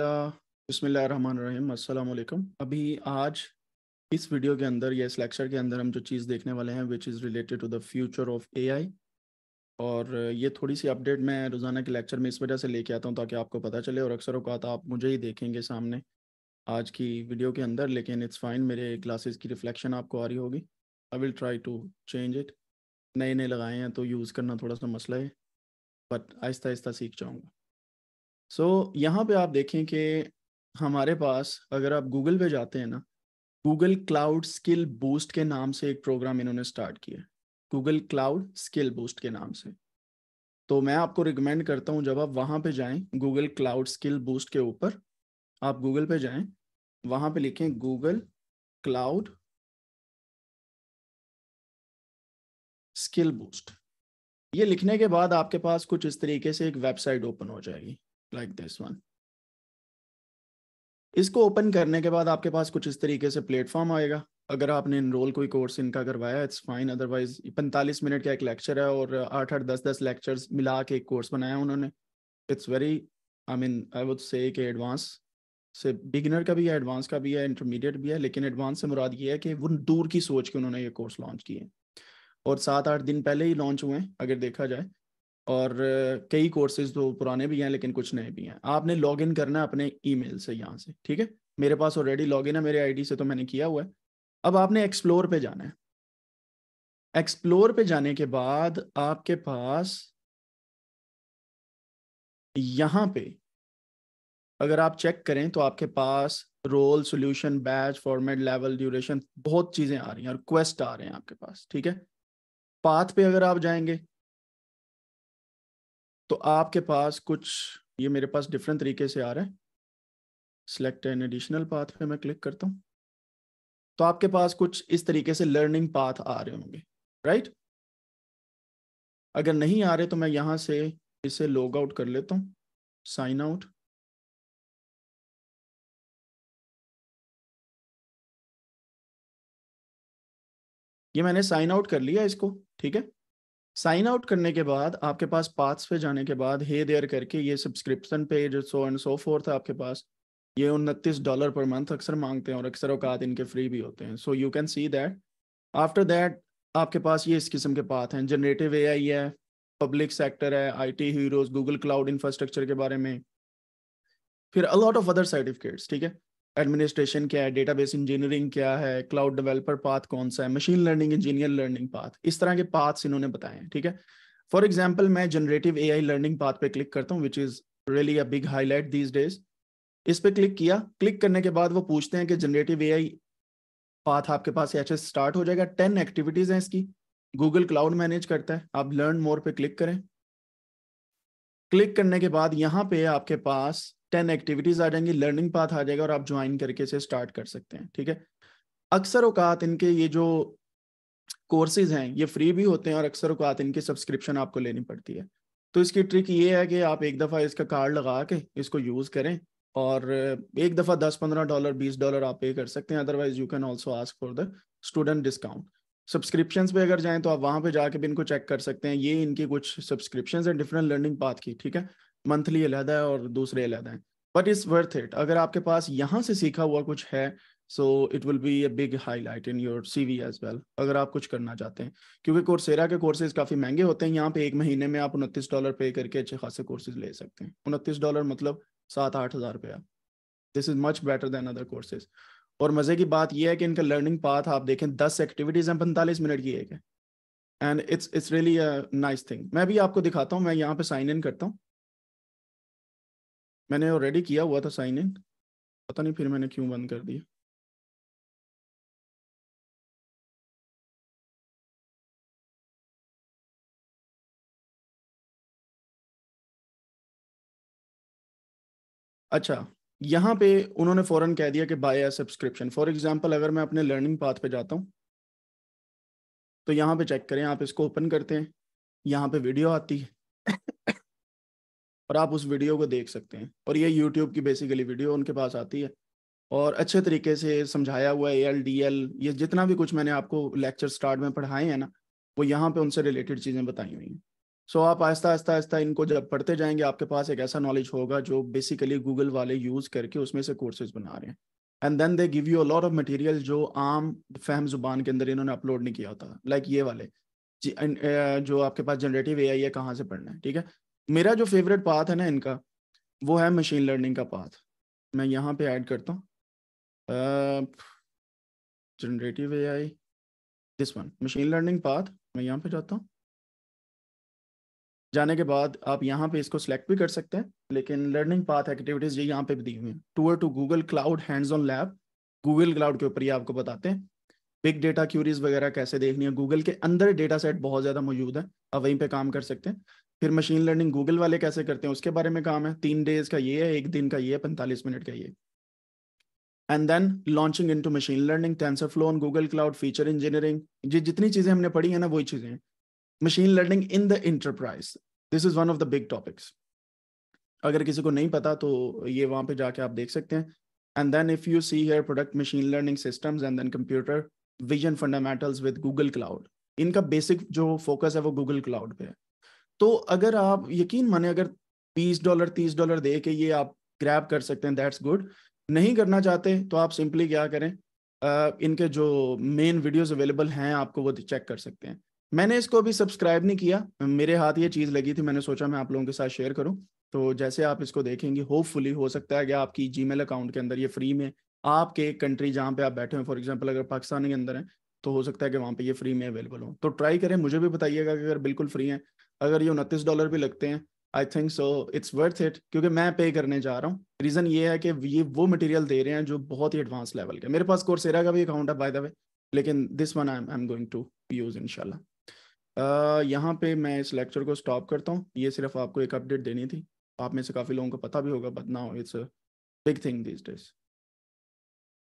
बसमिलकुम अभी आज इस वीडियो के अंदर या इस लेक्चर के अंदर हम जो चीज़ देखने वाले हैं which is related to the future of AI और ये थोड़ी सी अपडेट मैं रोज़ाना के लेक्चर में इस वजह से लेके आता हूँ ताकि आपको पता चले और अक्सर अवकात आप मुझे ही देखेंगे सामने आज की वीडियो के अंदर लेकिन इट्स फाइन मेरे क्लासेज की रिफ्लेक्शन आपको आ रही होगी I will try to change it नए नए लगाए हैं तो यूज़ करना थोड़ा सा मसला है बट आहिस्ता आहिस्ता सीख जाऊँगा सो so, यहाँ पे आप देखें कि हमारे पास अगर आप गूगल पे जाते हैं ना गूगल क्लाउड स्किल बूस्ट के नाम से एक प्रोग्राम इन्होंने स्टार्ट किया गूगल क्लाउड स्किल बूस्ट के नाम से तो मैं आपको रिकमेंड करता हूँ जब आप वहाँ पे जाएं गूगल क्लाउड स्किल बूस्ट के ऊपर आप गूगल पे जाएं वहाँ पे लिखें गूगल क्लाउड स्किल बूस्ट ये लिखने के बाद आपके पास कुछ इस तरीके से एक वेबसाइट ओपन हो जाएगी लाइक दिस वन इसको ओपन करने के बाद आपके पास कुछ इस तरीके से प्लेटफॉर्म आएगा अगर आपने इनरोल कोई कोर्स इनका करवाया इट्स फाइन अदरवाइज पैंतालीस मिनट का एक लेक्चर है और आठ आठ दस दस लेक्चर्स मिला के एक कोर्स बनाया उन्होंने it's very I mean I would say कि एडवांस से बिगिनर का भी है एडवांस का भी है इंटरमीडिएट भी है लेकिन एडवांस से मुराद ये है कि वो दूर की सोच के उन्होंने ये कोर्स लॉन्च किए और सात आठ दिन पहले ही लॉन्च हुए हैं अगर देखा जाए और कई कोर्सेज तो पुराने भी हैं लेकिन कुछ नए भी हैं आपने लॉग इन करना है अपने ईमेल से यहाँ से ठीक है मेरे पास ऑलरेडी लॉग इन है मेरे आईडी से तो मैंने किया हुआ है अब आपने एक्सप्लोर पे जाना है एक्सप्लोर पे जाने के बाद आपके पास यहाँ पे अगर आप चेक करें तो आपके पास role solution batch format level duration बहुत चीज़ें आ रही हैं और क्वेस्ट आ रहे हैं आपके पास ठीक है पाथ पे अगर आप जाएंगे तो आपके पास कुछ ये मेरे पास डिफरेंट तरीके से आ रहे हैं सिलेक्ट एन एडिशनल पाथ पे मैं क्लिक करता हूँ तो आपके पास कुछ इस तरीके से लर्निंग पाथ आ रहे होंगे राइट अगर नहीं आ रहे तो मैं यहाँ से इसे लॉग आउट कर लेता हूँ साइन आउट ये मैंने साइन आउट कर लिया इसको ठीक है साइन आउट करने के बाद आपके पास पाथ्स पे जाने के बाद हे देयर करके ये सब्सक्रिप्शन पे जो सो एंड सो फोर था आपके पास ये उनतीस डॉलर पर मंथ अक्सर मांगते हैं और अक्सर औकात इनके फ्री भी होते हैं so you can see that after that आपके पास ये इस किस्म के पाथ हैं जनरेटिव ए आई है पब्लिक सेक्टर है I T heroes Google cloud infrastructure के बारे में फिर अलॉट ऑफ अदर सर्टिफिकेट्स ठीक है एडमिनिस्ट्रेशन क्या है डेटाबेस इंजीनियरिंग क्या है क्लाउड डेवलपर पाथ कौन सा है machine learning engineer learning path इस तरह के पाथ्स इन्होंने बताए हैं ठीक है फॉर एग्जाम्पल मैं जनरेटिव ए लर्निंग पाथ पे क्लिक करता हूँ which is really a big highlight these days इस पे क्लिक किया क्लिक करने के बाद वो पूछते हैं कि जनरेटिव ए पाथ आपके पास एच स्टार्ट हो जाएगा टेन एक्टिविटीज़ हैं इसकी गूगल क्लाउड मैनेज करता है आप लर्न मोर पे क्लिक करें क्लिक करने के बाद यहाँ पे आपके पास टेन एक्टिविटीज आ जाएंगी लर्निंग पाथ आ जाएगा और आप ज्वाइन करके इसे स्टार्ट कर सकते हैं ठीक है अक्सर औकात इनके ये जो कोर्सेज हैं ये फ्री भी होते हैं और अक्सर औकात इनकी सब्सक्रिप्शन आपको लेनी पड़ती है तो इसकी ट्रिक ये है कि आप एक दफ़ा इसका कार्ड लगा के इसको यूज़ करें और एक दफ़ा दस पंद्रह डॉलर बीस डॉलर आप पे कर सकते हैं otherwise you can also ask for the student discount subscription पे अगर जाएं तो आप वहाँ पे जाके भी इनको चेक कर सकते हैं ये इनकी कुछ सब्सक्रिप्शन है डिफरेंट लर्निंग पाथ की ठीक है मंथली अलहदा है और दूसरे अलहदा हैं बट इट्स वर्थ इट अगर आपके पास यहाँ से सीखा हुआ कुछ है so it will be a big highlight in your C V as well अगर आप कुछ करना चाहते हैं क्योंकि कोर्सेरा के कोर्सेज काफ़ी महंगे होते हैं यहाँ पे एक महीने में आप उनतीस डॉलर पे करके अच्छे खासे कोर्सेज ले सकते हैं उनतीस डॉलर मतलब सात आठ हज़ार रुपया this is much better than other courses और मज़े की बात यह है कि इनका लर्निंग पाथ आप देखें दस एक्टिविटीज़ हैं पैंतालीस मिनट की एक है and it's it's really nice thing मैं भी आपको दिखाता हूँ मैं यहाँ पे साइन इन करता हूँ मैंने ऑलरेडी किया हुआ था साइन इन पता नहीं फिर मैंने क्यों बंद कर दिया अच्छा यहाँ पे उन्होंने फौरन कह दिया कि buy a subscription for example अगर मैं अपने लर्निंग पाथ पे जाता हूँ तो यहाँ पे चेक करें आप इसको ओपन करते हैं यहाँ पे वीडियो आती है और आप उस वीडियो को देख सकते हैं और ये यूट्यूब की बेसिकली वीडियो उनके पास आती है और अच्छे तरीके से समझाया हुआ ए एल डी एल ये जितना भी कुछ मैंने आपको लेक्चर स्टार्ट में पढ़ाए हैं ना वो यहाँ पे उनसे रिलेटेड चीज़ें बताई हुई हैं सो आप आहिस्ता आहिस्ता आहिस्ता इनको जब पढ़ते जाएंगे आपके पास एक ऐसा नॉलेज होगा जो बेसिकली गूगल वाले यूज़ करके उसमें से कोर्सेज बना रहे हैं and then they give you lot of material जो आम फहम जुबान के अंदर इन्होंने अपलोड नहीं किया होता लाइक like ये वाले uh, जो आपके पास जनरेटिव ए आई है कहाँ से पढ़ना है ठीक है मेरा जो फेवरेट पाथ है ना इनका वो है मशीन लर्निंग का पाथ मैं यहाँ पे ऐड करता हूँ generative A I this one machine learning path मैं यहाँ पे जाता हूँ जाने के बाद आप यहाँ पे इसको सेलेक्ट भी कर सकते हैं लेकिन लर्निंग पाथ एक्टिविटीज ये यहाँ पे भी दी हुई है tour to Google cloud hands on lab Google cloud के ऊपर ये आपको बताते हैं बिग डेटा क्यूरीज वगैरह कैसे देखनी है गूगल के अंदर डेटा सेट बहुत ज़्यादा मौजूद है अब वहीं पे काम कर सकते हैं फिर मशीन लर्निंग गूगल वाले कैसे करते हैं उसके बारे में काम है तीन डेज का ये है एक दिन का ये है पैंतालीस मिनट का ये and then launching into machine learning TensorFlow Google cloud feature engineering ये जितनी चीज़ें हमने पढ़ी है ना वही चीज़ें हैं machine learning in the enterprise this is one of the big topics अगर किसी को नहीं पता तो ये वहां पे जाके आप देख सकते हैं and then if you see here product machine learning system and then computer vision fundamentals with Google cloud इनका बेसिक जो फोकस है वो गूगल क्लाउड पे है तो अगर आप यकीन माने अगर बीस डॉलर तीस डॉलर दे के ये आप ग्रैब कर सकते हैं दैट्स गुड नहीं करना चाहते तो आप सिंपली क्या करें uh, इनके जो मेन वीडियोस अवेलेबल हैं आपको वो चेक कर सकते हैं मैंने इसको अभी सब्सक्राइब नहीं किया मेरे हाथ ये चीज़ लगी थी मैंने सोचा मैं आप लोगों के साथ शेयर करूं तो जैसे आप इसको देखेंगे होपफुली हो सकता है कि आपकी जीमेल अकाउंट के अंदर ये फ्री में आपके एक कंट्री जहाँ पे आप बैठे हैं फॉर एग्जाम्पल अगर पाकिस्तान के अंदर है तो हो सकता है कि वहाँ पे ये फ्री में अवेलेबल हो तो ट्राई करें मुझे भी बताइएगा कि अगर बिल्कुल फ्री है अगर ये उनतीस डॉलर भी लगते हैं I think so it's worth it क्योंकि मैं पे करने जा रहा हूँ रीज़न ये है कि ये वो मटेरियल दे रहे हैं जो बहुत ही एडवांस लेवल के मेरे पास कोर्सेरा का भी अकाउंट है बाय द वे लेकिन this one I am going to use इनशाला यहाँ पे मैं इस लेक्चर को स्टॉप करता हूँ ये सिर्फ आपको एक अपडेट देनी थी आप में से काफ़ी लोगों को पता भी होगा but now it's big thing this days